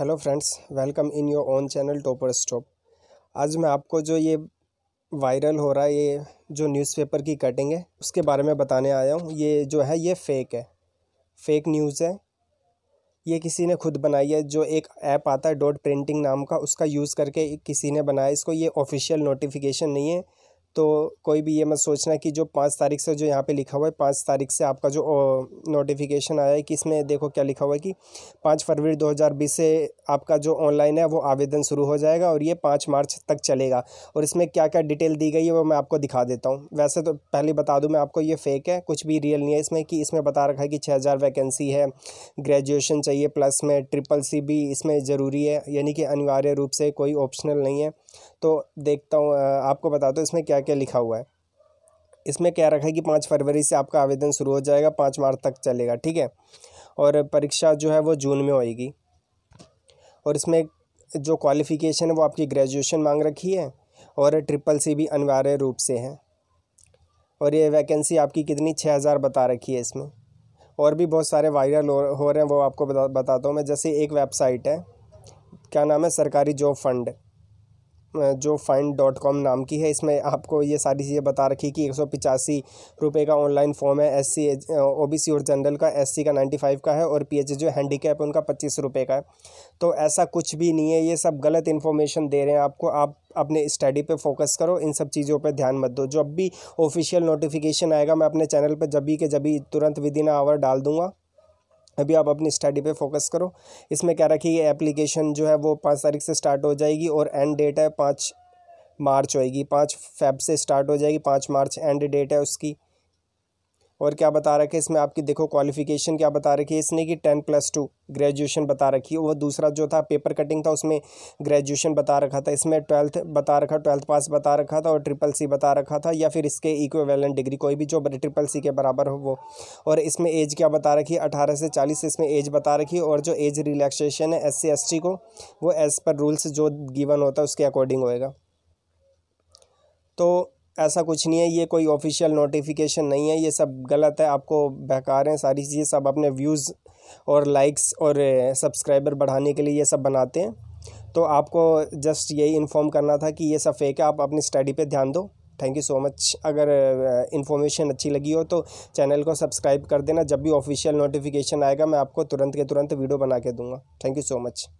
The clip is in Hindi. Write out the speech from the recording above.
hello friends welcome in your own channel topper stop आज मैं आपको जो ये वायरल हो रहा है ये जो न्यूज़पेपर की कटिंग है उसके बारे में बताने आया हूँ ये जो है ये फेक है फेक न्यूज़ है ये किसी ने खुद बनाई है जो एक ऐप आता है डॉट प्रिंटिंग नाम का उसका यूज़ करके किसी ने बनाया इसको ये ऑफिशियल नोटिफिकेशन नहीं है तो कोई भी ये मत सोचना कि जो पाँच तारीख से जो यहाँ पे लिखा हुआ है पाँच तारीख से आपका जो नोटिफिकेशन आया है कि इसमें देखो क्या लिखा हुआ है कि पाँच फरवरी 2020 से आपका जो ऑनलाइन है वो आवेदन शुरू हो जाएगा और ये पाँच मार्च तक चलेगा और इसमें क्या क्या डिटेल दी गई है वो मैं आपको दिखा देता हूँ वैसे तो पहले बता दूँ मैं आपको ये फेक है कुछ भी रियल नहीं है इसमें कि इसमें बता रखा है कि छः वैकेंसी है ग्रेजुएशन चाहिए प्लस में ट्रिपल सी भी इसमें ज़रूरी है यानी कि अनिवार्य रूप से कोई ऑप्शनल नहीं है तो देखता हूँ आपको बताता हूँ इसमें क्या क्या लिखा हुआ है इसमें क्या रखा है कि पाँच फरवरी से आपका आवेदन शुरू हो जाएगा पाँच मार्च तक चलेगा ठीक है और परीक्षा जो है वो जून में होएगी और इसमें जो क्वालिफ़िकेशन है वो आपकी ग्रेजुएशन मांग रखी है और ट्रिपल सी भी अनिवार्य रूप से है और ये वैकेंसी आपकी कितनी छः हज़ार बता रखी है इसमें और भी बहुत सारे वायरल हो रहे हैं वो आपको बता बताता हूँ मैं जैसे एक वेबसाइट है क्या नाम है सरकारी जॉब फंड जो फाइंड डॉट कॉम नाम की है इसमें आपको ये सारी चीज़ें बता रखी कि एक सौ पिचासी रुपये का ऑनलाइन फॉर्म है S C O B C और जनरल का एस सी का नाइन्टी फाइव का है और पी एच जो हैंडीकैप है उनका पच्चीस रुपये का है तो ऐसा कुछ भी नहीं है ये सब गलत इन्फॉर्मेशन दे रहे हैं आपको आप अपने स्टडी पे फोकस करो इन सब चीज़ों पे ध्यान मत दो जब भी ऑफिशियल नोटिफिकेशन आएगा मैं अपने चैनल पे जब भी के जब भी तुरंत विद इन आवर डाल दूंगा अभी आप अपनी स्टडी पे फोकस करो इसमें क्या रखिए है ये एप्लीकेशन जो है वो पाँच तारीख से स्टार्ट हो जाएगी और एंड डेट है पाँच मार्च होएगी पाँच फेब से स्टार्ट हो जाएगी पाँच मार्च एंड डेट है उसकी और क्या बता रखे है इसमें आपकी देखो क्वालिफिकेशन क्या बता रखी है इसने कि टेन प्लस टू ग्रेजुएशन बता रखी है वह दूसरा जो था पेपर कटिंग था उसमें ग्रेजुएशन बता रखा था इसमें ट्वेल्थ बता रखा ट्वेल्थ पास बता रखा था और ट्रिपल सी बता रखा था या फिर इसके इक्वेलेंट डिग्री कोई भी जो ट्रिपल सी के बराबर हो वो और इसमें एज क्या बता रखी है अठारह से चालीस इसमें एज बता रखी है और जो एज रिलैक्सेशन है एस सी को वो एज़ पर रूल्स जो गिवन होता है उसके अकॉर्डिंग होएगा तो ऐसा कुछ नहीं है ये कोई ऑफिशियल नोटिफिकेशन नहीं है ये सब गलत है आपको बेकार हैं सारी चीज़ें सब अपने व्यूज़ और लाइक्स और सब्सक्राइबर बढ़ाने के लिए ये सब बनाते हैं तो आपको जस्ट यही इन्फॉर्म करना था कि ये सब फेक है आप अपनी स्टडी पे ध्यान दो थैंक यू सो मच अगर इन्फॉर्मेशन अच्छी लगी हो तो चैनल को सब्सक्राइब कर देना जब भी ऑफिशियल नोटिफिकेशन आएगा मैं आपको तुरंत के तुरंत वीडियो बना के दूंगा थैंक यू सो मच